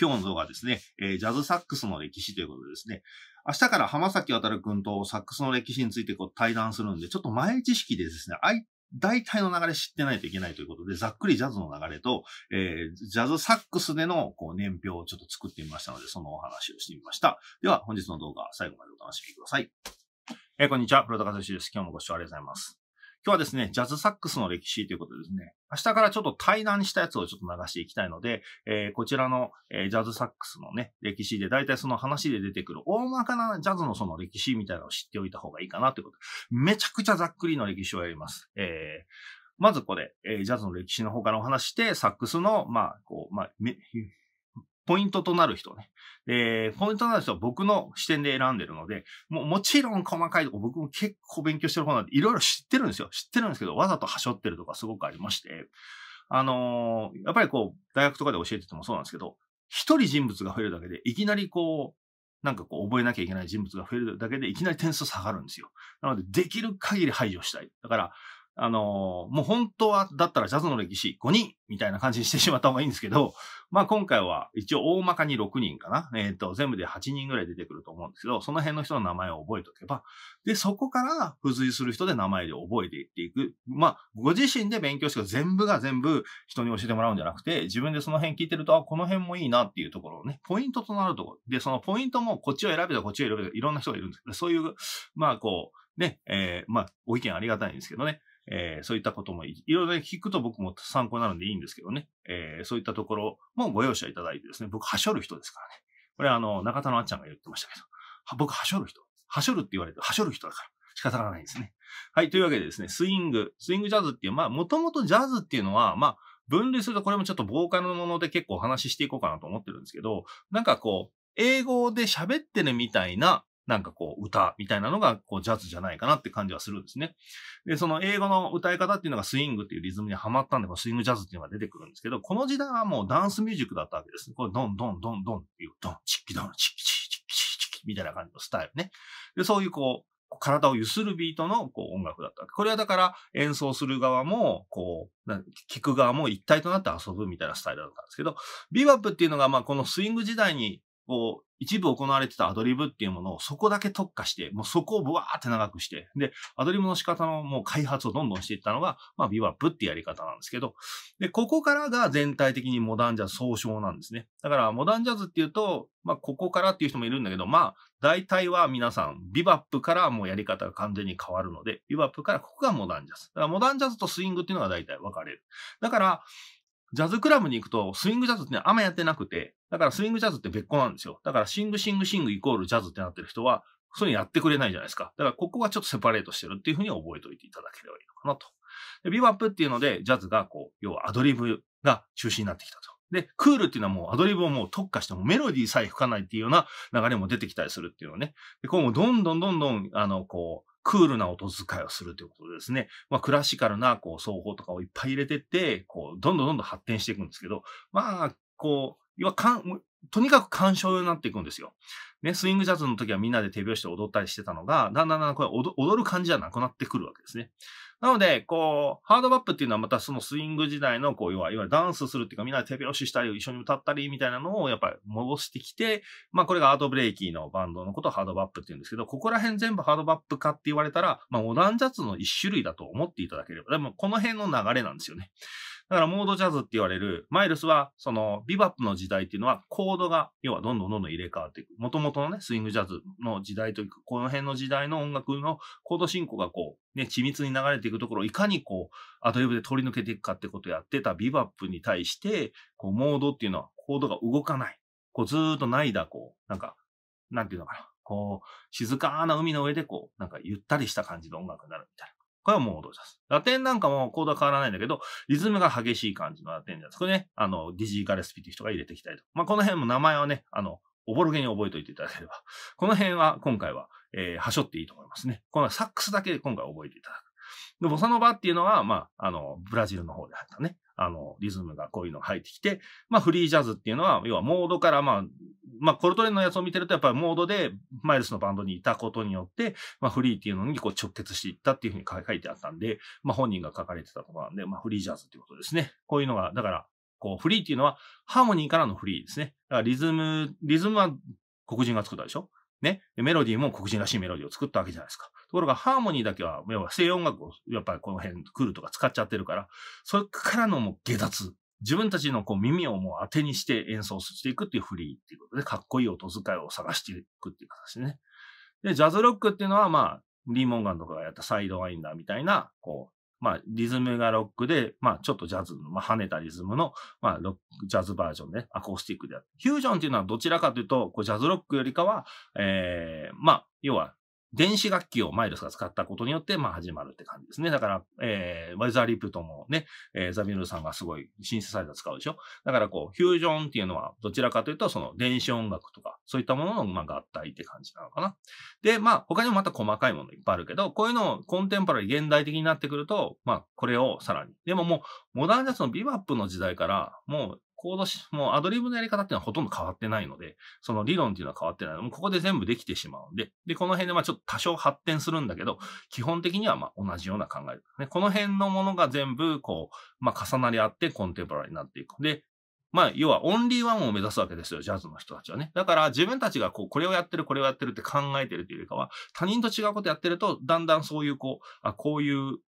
今日の動画はですね、えー、ジャズサックスの歴史ということでですね、明日から浜崎渡君とサックスの歴史についてこう対談するんで、ちょっと前知識でですね、大体の流れ知ってないといけないということで、ざっくりジャズの流れと、えー、ジャズサックスでのこう年表をちょっと作ってみましたので、そのお話をしてみました。では、本日の動画、最後までお楽しみください。えー、こんにちは、プロ和カズシです。今日もご視聴ありがとうございます。今日はですね、ジャズサックスの歴史ということですね、明日からちょっと対談したやつをちょっと流していきたいので、えー、こちらの、えー、ジャズサックスのね、歴史で、大体その話で出てくる大まかなジャズのその歴史みたいなのを知っておいた方がいいかなということ。めちゃくちゃざっくりの歴史をやります。えーまずこれ、えー、ジャズの歴史の方からお話して、サックスの、まあ、こう、まあ、ポイントとなる人ね。で、ポイントとなる人は僕の視点で選んでるので、ももちろん細かいとこ僕も結構勉強してる方なんで、いろいろ知ってるんですよ。知ってるんですけど、わざと端折ってるとかすごくありまして、あのー、やっぱりこう、大学とかで教えててもそうなんですけど、一人人物が増えるだけで、いきなりこう、なんかこう覚えなきゃいけない人物が増えるだけでいきなり点数下がるんですよ。なのでできる限り排除したい。だから、あのー、もう本当は、だったらジャズの歴史5人みたいな感じにしてしまった方がいいんですけど、まあ今回は一応大まかに6人かな。えっ、ー、と、全部で8人ぐらい出てくると思うんですけど、その辺の人の名前を覚えておけば、で、そこから付随する人で名前で覚えていっていく。まあ、ご自身で勉強して全部が全部人に教えてもらうんじゃなくて、自分でその辺聞いてると、あ、この辺もいいなっていうところをね、ポイントとなるところ。で、そのポイントもこっちを選べたこっちを選べたいろんな人がいるんですけど、そういう、まあこう、ね、えー、まあ、ご意見ありがたいんですけどね。えー、そういったこともいろいろ聞くと僕も参考になるんでいいんですけどね、えー、そういったところもご容赦いただいてですね、僕、はしょる人ですからね。これあの、中田のあっちゃんが言ってましたけど、僕、はしょる人。はしょるって言われて、はしょる人だから。仕方がないですね。はい。というわけでですね、スイング。スイングジャズっていう、まあ、もともとジャズっていうのは、まあ、分類するとこれもちょっとボーカルのもので結構お話ししていこうかなと思ってるんですけど、なんかこう、英語で喋ってるみたいななんかこう歌みたいなのがこうジャズじゃないかなって感じはするんですね。で、その英語の歌い方っていうのがスイングっていうリズムにはまったんで、スイングジャズっていうのが出てくるんですけど、この時代はもうダンスミュージックだったわけです。これドンドンドンドンっていう、ドンチッキドンチッキチッキチッキみたいな感じのスタイルね。で、そういうこう、体を揺するビートのこう音楽だった。これはだから演奏する側も、こう、聴く側も一体となって遊ぶみたいなスタイルだったんですけど、ビバップっていうのがまあこのスイング時代にこう、一部行われてたアドリブっていうものをそこだけ特化して、もうそこをブワーって長くして、で、アドリブの仕方のもう開発をどんどんしていったのが、まあ、ビバップってやり方なんですけど、で、ここからが全体的にモダンジャズ総称なんですね。だから、モダンジャズっていうと、まあ、ここからっていう人もいるんだけど、まあ、大体は皆さん、ビバップからもうやり方が完全に変わるので、ビバップからここがモダンジャズ。だから、モダンジャズとスイングっていうのが大体分かれる。だから、ジャズクラブに行くと、スイングジャズってあんまやってなくて、だからスイングジャズって別個なんですよ。だからシングシングシングイコールジャズってなってる人は、そういうのやってくれないじゃないですか。だからここはちょっとセパレートしてるっていうふうに覚えておいていただければいいのかなと。で、ビバップっていうので、ジャズがこう、要はアドリブが中心になってきたと。で、クールっていうのはもうアドリブをもう特化してもメロディーさえ吹かないっていうような流れも出てきたりするっていうのね。で、今後どんどんどんどん、あの、こう、クールな音遣いをするということですね。まあ、クラシカルな、こう、奏法とかをいっぱい入れてって、こう、どんどんどんどん発展していくんですけど、まあ、こう、要はとにかく鑑賞になっていくんですよ。ね、スイングジャズの時はみんなで手拍子で踊ったりしてたのが、だんだんだんこれ踊る感じじゃなくなってくるわけですね。なので、こう、ハードバップっていうのはまたそのスイング時代の、こう、要はいわゆるダンスするっていうか、みんなで手拍子したり、一緒に歌ったりみたいなのをやっぱり戻してきて、まあこれがアートブレイキーのバンドのことをハードバップっていうんですけど、ここら辺全部ハードバップかって言われたら、まあモダンジャズの一種類だと思っていただければ、でもこの辺の流れなんですよね。だからモードジャズって言われる、マイルスは、その、ビバップの時代っていうのは、コードが、要はどんどんどんどん入れ替わっていく。もともとのね、スイングジャズの時代というか、この辺の時代の音楽のコード進行がこう、ね、緻密に流れていくところをいかにこう、アドリブで取り抜けていくかってことをやってたビバップに対して、こう、モードっていうのは、コードが動かない。こう、ずーっとないだ、こう、なんか、なんていうのかな。こう、静かな海の上で、こう、なんかゆったりした感じの音楽になるみたいな。これはもう踊り出す。ラテンなんかもコードは変わらないんだけど、リズムが激しい感じのラテンじゃん。これね、あの、ディジー・ガレスピっていう人が入れてきたりと。まあ、この辺も名前はね、あの、おぼろげに覚えておいていただければ。この辺は今回は、えー、はしょっていいと思いますね。このサックスだけで今回覚えていただく。で、ボサノバっていうのは、まあ、あの、ブラジルの方であったね。あの、リズムがこういうのが入ってきて、まあ、フリージャズっていうのは、要はモードから、まあ、まあ、コルトレーンのやつを見てると、やっぱりモードで、マイルスのバンドにいたことによって、まあ、フリーっていうのにこう直結していったっていうふうに書いてあったんで、まあ、本人が書かれてたことなんで、まあ、フリージャズっていうことですね。こういうのが、だから、こう、フリーっていうのは、ハーモニーからのフリーですね。だからリズム、リズムは黒人が作ったでしょね、メロディーも黒人らしいメロディーを作ったわけじゃないですか。ところがハーモニーだけは、要は西洋音楽をやっぱりこの辺来るとか使っちゃってるから、それからのもう下脱。自分たちのこう耳をもう当てにして演奏していくっていうフリーっていうことで、かっこいい音遣いを探していくっていう形でね。で、ジャズロックっていうのはまあ、リー・モンガンとかがやったサイドワインダーみたいな、こう、まあ、リズムがロックで、まあ、ちょっとジャズ、の、まあ、跳ねたリズムの、まあ、ロック、ジャズバージョンで、アコースティックである。フュージョンっていうのはどちらかというと、こうジャズロックよりかは、ええー、まあ、要は、電子楽器をマイルスが使ったことによって、まあ、始まるって感じですね。だから、えー、ワイザーリプトもね、えー、ザビルさんがすごいシンセサイザー使うでしょ。だから、こう、フュージョンっていうのは、どちらかというと、その電子音楽とか、そういったものの、まあ、合体って感じなのかな。で、まあ、他にもまた細かいものいっぱいあるけど、こういうのをコンテンポラリー現代的になってくると、まあ、これをさらに。でももう、モダンジャズのビバップの時代から、もう、コードし、もうアドリブのやり方っていうのはほとんど変わってないので、その理論っていうのは変わってないので、もうここで全部できてしまうんで、で、この辺でまあちょっと多少発展するんだけど、基本的にはまあ同じような考えですね。この辺のものが全部こう、まあ重なり合ってコンテンポラリーになっていく。で、まあ、要はオンリーワンを目指すわけですよ、ジャズの人たちはね。だから自分たちがこう、これをやってる、これをやってるって考えてるというよりかは、他人と違うことやってると、だんだんそういうこう、あ、こういう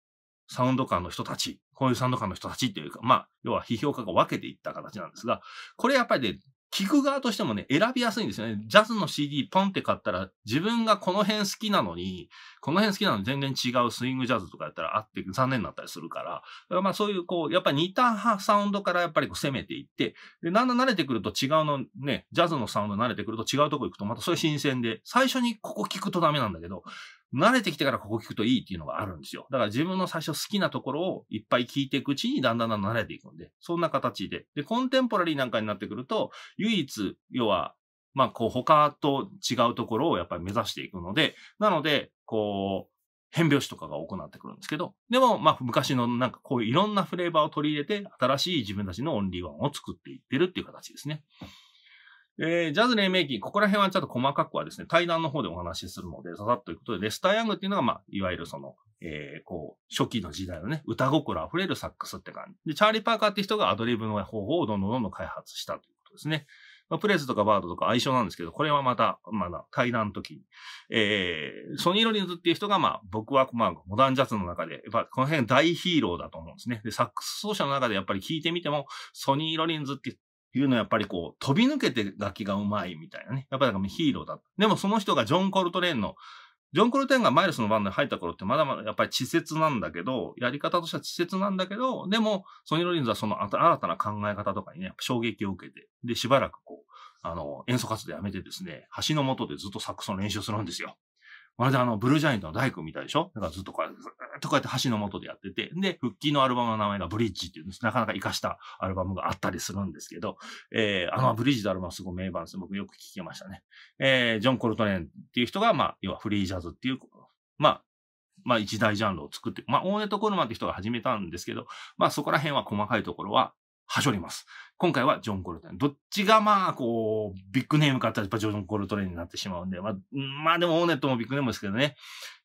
サウンド感の人たち、こういうサウンド感の人たちっていうか、まあ、要は批評家が分けていった形なんですが、これやっぱりね、聞く側としてもね、選びやすいんですよね。ジャズの CD ポンって買ったら、自分がこの辺好きなのに、この辺好きなのに全然違うスイングジャズとかやったらあって残念になったりするから、からまあそういうこう、やっぱり似たサウンドからやっぱりこう攻めていって、で、だんだん慣れてくると違うのね、ジャズのサウンド慣れてくると違うとこ行くとまたそれ新鮮で、最初にここ聞くとダメなんだけど、慣れてきてからここ聞くといいっていうのがあるんですよ。だから自分の最初好きなところをいっぱい聞いていくうちにだんだん慣れていくんで、そんな形で。で、コンテンポラリーなんかになってくると、唯一、要は、まあ、こう、他と違うところをやっぱり目指していくので、なので、こう、変拍子とかが行ってくるんですけど、でも、まあ、昔のなんかこういういろんなフレーバーを取り入れて、新しい自分たちのオンリーワンを作っていってるっていう形ですね。えー、ジャズ黎明期、ここら辺はちょっと細かくはですね、対談の方でお話しするので、ささっということで、レスター・ヤングっていうのが、まあ、いわゆるその、えー、こう、初期の時代のね、歌心あふれるサックスって感じ。で、チャーリー・パーカーって人がアドリブの方法をどんどんどんどん開発したということですね。まあ、プレスとかバードとか相性なんですけど、これはまた、まだ対談の時に。えー、ソニー・ロリンズっていう人が、まあ、僕は、まあ、モダンジャズの中で、やっぱこの辺大ヒーローだと思うんですね。で、サックス奏者の中でやっぱり聞いてみても、ソニー・ロリンズっていうのはやっぱりこう、飛び抜けて楽器がうまいみたいなね。やっぱりなんヒーローだ。でもその人がジョン・コルトレーンの、ジョン・コルトレーンがマイルスのバンドに入った頃ってまだまだやっぱり稚拙なんだけど、やり方としては稚拙なんだけど、でもソニー・ロリンズはその新たな考え方とかにね、衝撃を受けて、で、しばらくこう、あの、演奏活動やめてですね、橋の下でずっとサックスの練習するんですよ。まるであの、ブルージャイアントの大工みたいでしょだからずっとこうやって、ずっとこうやって橋の元でやってて、で、復帰のアルバムの名前がブリッジっていう、なかなか活かしたアルバムがあったりするんですけど、えー、あの、ブリッジのアルバムすごい名盤です。僕よく聞きましたね。えー、ジョン・コルトレーンっていう人が、まあ、要はフリージャズっていう、まあ、まあ一大ジャンルを作って、まあオーネット・コルマンって人が始めたんですけど、まあそこら辺は細かいところは、はしょります。今回はジョン・コルトレン。どっちがまあ、こう、ビッグネームかってやっぱジョン・コルトレンになってしまうんで、まあ、まあでもオーネットもビッグネームですけどね。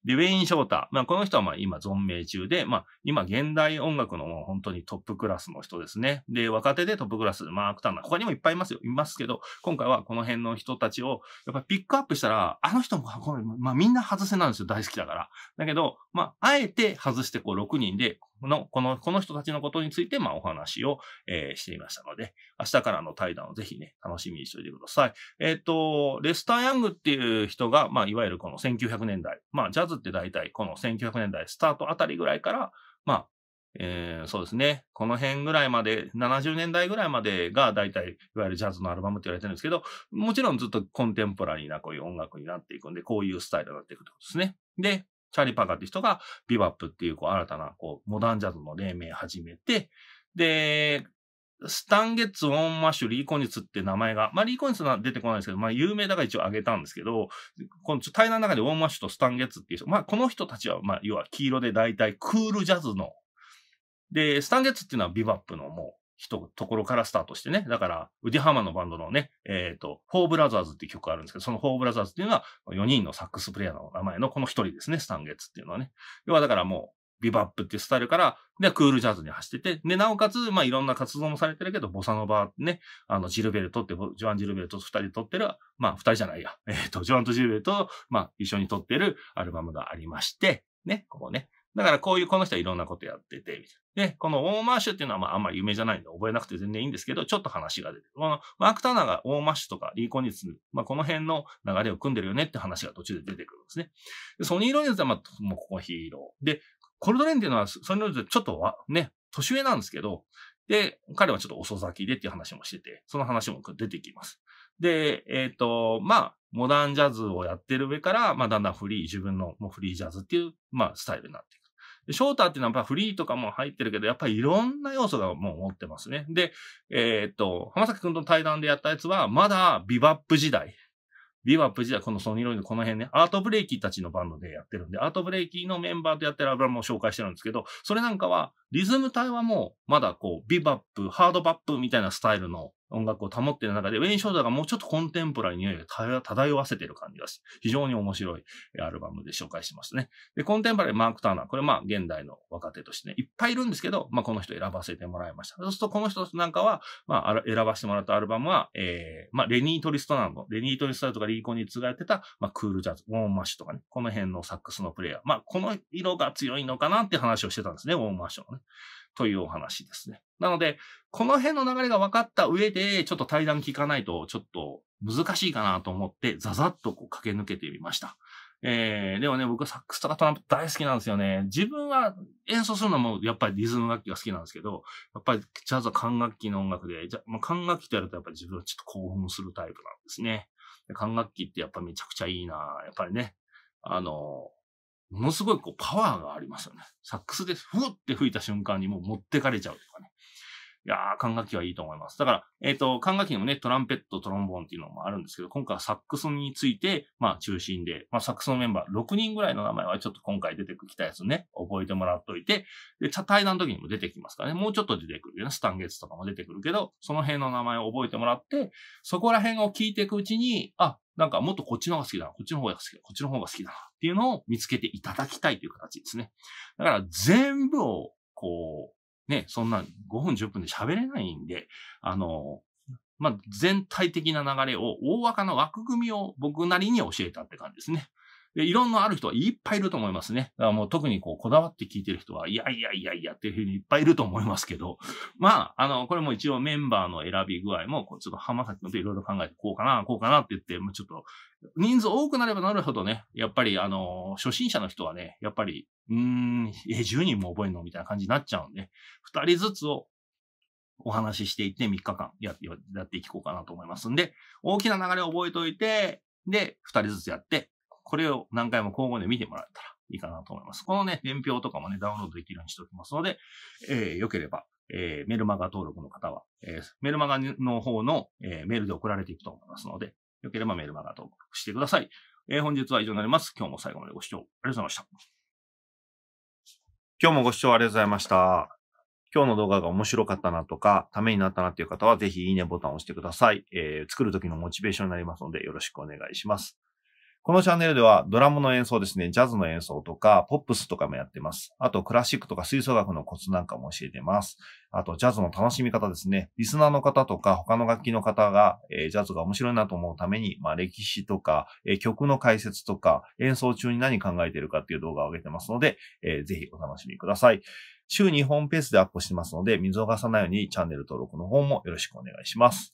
で、ウェイン・ショーター。まあこの人はまあ今存命中で、まあ今現代音楽のもう本当にトップクラスの人ですね。で、若手でトップクラス、マーク・ターナー。他にもいっぱいいますよ。いますけど、今回はこの辺の人たちを、やっぱピックアップしたら、あの人も、まあみんな外せなんですよ。大好きだから。だけど、まあ、あえて外してこう6人で、の、この、この人たちのことについて、まあ、お話を、えー、していましたので、明日からの対談をぜひね、楽しみにしておいてください。えっ、ー、と、レスター・ヤングっていう人が、まあ、いわゆるこの1900年代、まあ、ジャズって大体この1900年代スタートあたりぐらいから、まあ、えー、そうですね。この辺ぐらいまで、70年代ぐらいまでが大体、いわゆるジャズのアルバムって言われてるんですけど、もちろんずっとコンテンポラリーなこういう音楽になっていくんで、こういうスタイルになっていくってことですね。で、チャーリー・パーカーって人が、ビバップっていう、こう、新たな、こう、モダンジャズの黎明始めて、で、スタンゲッツ、ウォン・マッシュ、リー・コニツって名前が、まあ、リー・コニツは出てこないですけど、まあ、有名だから一応挙げたんですけど、この対談の中でウォン・マッシュとスタンゲッツっていう人、まあ、この人たちは、まあ、要は黄色で大体クールジャズの、で、スタンゲッツっていうのはビバップのもう、人、ところからスタートしてね。だから、ウディハーマンのバンドのね、えっ、ー、と、フォーブラザーズっていう曲があるんですけど、そのフォーブラザーズっていうのは、4人のサックスプレイヤーの名前のこの1人ですね、スタンゲッツっていうのはね。要はだからもう、ビバップっていうスタイルから、で、クールジャズに走ってて、で、なおかつ、まあ、いろんな活動もされてるけど、ボサノバね、あの、ジルベルトって、ジョアン・ジルベルトと二人撮ってる、まあ、二人じゃないや、えっ、ー、と、ジョアンとジルベルト、まあ、一緒に撮ってるアルバムがありまして、ね、ここね、だからこういう、この人はいろんなことやってて、みたいな。で、このオーマッシュっていうのはまああんまり有名じゃないんで覚えなくて全然いいんですけど、ちょっと話が出てる。このマーク・ターナーがオーマッシュとかリーコニツ、まあこの辺の流れを組んでるよねって話が途中で出てくるんですね。でソニー・ロニーズはまあ、もうここヒーロー。で、コルドレンっていうのはソニー・ロニーズちょっとはね、年上なんですけど、で、彼はちょっと遅咲きでっていう話もしてて、その話も出てきます。で、えっ、ー、と、まあ、モダンジャズをやってる上から、まあ、だんだんフリー、自分のもうフリージャズっていう、まあ、スタイルになってでショーターっていうのはやっぱフリーとかも入ってるけど、やっぱりいろんな要素がもう持ってますね。で、えー、っと、浜崎くんと対談でやったやつは、まだビバップ時代。ビバップ時代、このソニーロイド、この辺ね、アートブレイキーたちのバンドでやってるんで、アートブレイキーのメンバーとやってるアルバムも紹介してるんですけど、それなんかは、リズム体はもう、まだこう、ビバップ、ハードバップみたいなスタイルの音楽を保っている中で、ウェイン・ショーダーがもうちょっとコンテンポラリーに匂いが漂わせている感じがる。非常に面白いアルバムで紹介しますね。で、コンテンポラリー、マーク・ターナー、これまあ現代の若手としてね、いっぱいいるんですけど、まあこの人選ばせてもらいました。そうするとこの人なんかは、まあ選ばせてもらったアルバムは、えー、まあレニー・トリストンド、レニー・トリストとかリー・コニッツがやってた、まあクール・ジャズ、ウォーン・マッシュとかね、この辺のサックスのプレイヤー。まあこの色が強いのかなって話をしてたんですね、ウォーン・マッシュのね。というお話ですね。なので、この辺の流れが分かった上で、ちょっと対談聞かないと、ちょっと難しいかなと思って、ザザッとこう駆け抜けてみました。えー、でもね、僕はサックスとかトランプ大好きなんですよね。自分は演奏するのもやっぱりリズム楽器が好きなんですけど、やっぱりジャズは管楽器の音楽で、じゃまあ、管楽器とやるとやっぱり自分はちょっと興奮するタイプなんですね。管楽器ってやっぱめちゃくちゃいいなやっぱりね、あの、ものすごいこうパワーがありますよね。サックスでふーって吹いた瞬間にもう持ってかれちゃうとかね。いやー、管楽器はいいと思います。だから、えっ、ー、と、管楽器にもね、トランペット、トロンボーンっていうのもあるんですけど、今回はサックスについて、まあ中心で、まあサックスのメンバー6人ぐらいの名前はちょっと今回出てきたやつね、覚えてもらっといて、で、対談の時にも出てきますからね、もうちょっと出てくるよね、スタンゲツとかも出てくるけど、その辺の名前を覚えてもらって、そこら辺を聞いていくうちに、あ、なんかもっとこっちの方が好きだな、こっちの方が好きだ、こっちの方が好きだなっていうのを見つけていただきたいという形ですね。だから全部を、こう、ね、そんな5分10分で喋れないんで、あの、まあ、全体的な流れを、大枠の枠組みを僕なりに教えたって感じですね。いろんなある人はいっぱいいると思いますね。だからもう特にこう、こだわって聞いてる人は、いやいやいやいやっていうふうにいっぱいいると思いますけど、まあ、あの、これも一応メンバーの選び具合も、ちょっと浜崎君といろいろ考えて、こうかな、こうかなって言って、もうちょっと、人数多くなればなるほどね、やっぱりあの、初心者の人はね、やっぱり、うーん、え、10人も覚えるのみたいな感じになっちゃうんで、2人ずつをお話ししていって3日間やっていこうかなと思いますんで、大きな流れを覚えておいて、で、2人ずつやって、これを何回も交互で見てもらったらいいかなと思います。このね、伝票とかもね、ダウンロードできるようにしておきますので、えー、良ければ、えー、メルマガ登録の方は、えー、メルマガの方の、えー、メールで送られていくと思いますので、良ければメルマガ登録してください。えー、本日は以上になります。今日も最後までご視聴ありがとうございました。今日もご視聴ありがとうございました。今日の動画が面白かったなとか、ためになったなっていう方は、ぜひいいねボタンを押してください。えー、作るときのモチベーションになりますので、よろしくお願いします。このチャンネルではドラムの演奏ですね、ジャズの演奏とか、ポップスとかもやってます。あと、クラシックとか吹奏楽のコツなんかも教えてます。あと、ジャズの楽しみ方ですね。リスナーの方とか、他の楽器の方が、えー、ジャズが面白いなと思うために、まあ、歴史とか、えー、曲の解説とか、演奏中に何考えてるかっていう動画を上げてますので、えー、ぜひお楽しみください。週2本ペースでアップしてますので、見逃さないようにチャンネル登録の方もよろしくお願いします。